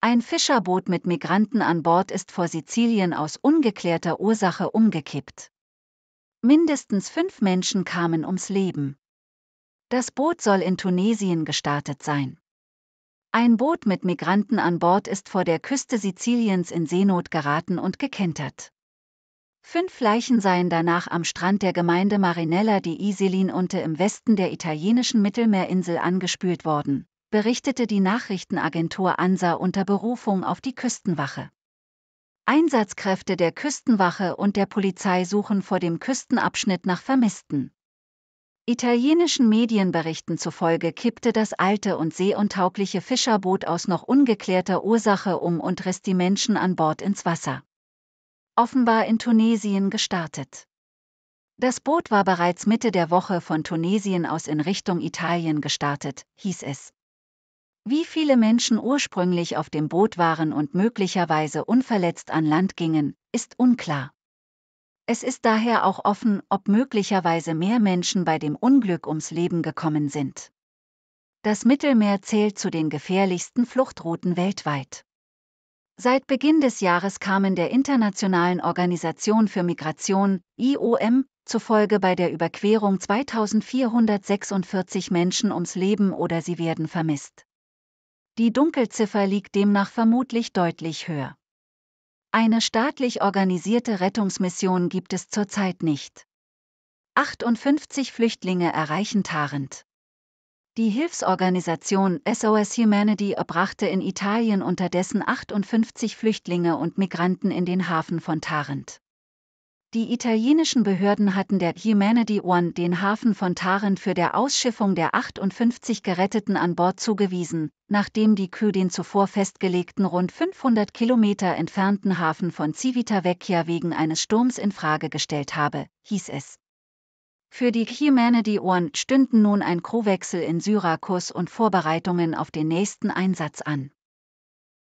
Ein Fischerboot mit Migranten an Bord ist vor Sizilien aus ungeklärter Ursache umgekippt. Mindestens fünf Menschen kamen ums Leben. Das Boot soll in Tunesien gestartet sein. Ein Boot mit Migranten an Bord ist vor der Küste Siziliens in Seenot geraten und gekentert. Fünf Leichen seien danach am Strand der Gemeinde Marinella di Isilin unter im Westen der italienischen Mittelmeerinsel angespült worden berichtete die Nachrichtenagentur ANSA unter Berufung auf die Küstenwache. Einsatzkräfte der Küstenwache und der Polizei suchen vor dem Küstenabschnitt nach Vermissten. Italienischen Medienberichten zufolge kippte das alte und seeuntaugliche Fischerboot aus noch ungeklärter Ursache um und riss die Menschen an Bord ins Wasser. Offenbar in Tunesien gestartet. Das Boot war bereits Mitte der Woche von Tunesien aus in Richtung Italien gestartet, hieß es wie viele Menschen ursprünglich auf dem Boot waren und möglicherweise unverletzt an Land gingen, ist unklar. Es ist daher auch offen, ob möglicherweise mehr Menschen bei dem Unglück ums Leben gekommen sind. Das Mittelmeer zählt zu den gefährlichsten Fluchtrouten weltweit. Seit Beginn des Jahres kamen der Internationalen Organisation für Migration, IOM, zufolge bei der Überquerung 2446 Menschen ums Leben oder sie werden vermisst. Die Dunkelziffer liegt demnach vermutlich deutlich höher. Eine staatlich organisierte Rettungsmission gibt es zurzeit nicht. 58 Flüchtlinge erreichen Tarent. Die Hilfsorganisation SOS Humanity erbrachte in Italien unterdessen 58 Flüchtlinge und Migranten in den Hafen von Tarent. Die italienischen Behörden hatten der Humanity One den Hafen von Tarent für der Ausschiffung der 58 Geretteten an Bord zugewiesen, nachdem die Crew den zuvor festgelegten rund 500 Kilometer entfernten Hafen von Civitavecchia wegen eines Sturms in Frage gestellt habe, hieß es. Für die Humanity One stünden nun ein Crewwechsel in Syrakus und Vorbereitungen auf den nächsten Einsatz an.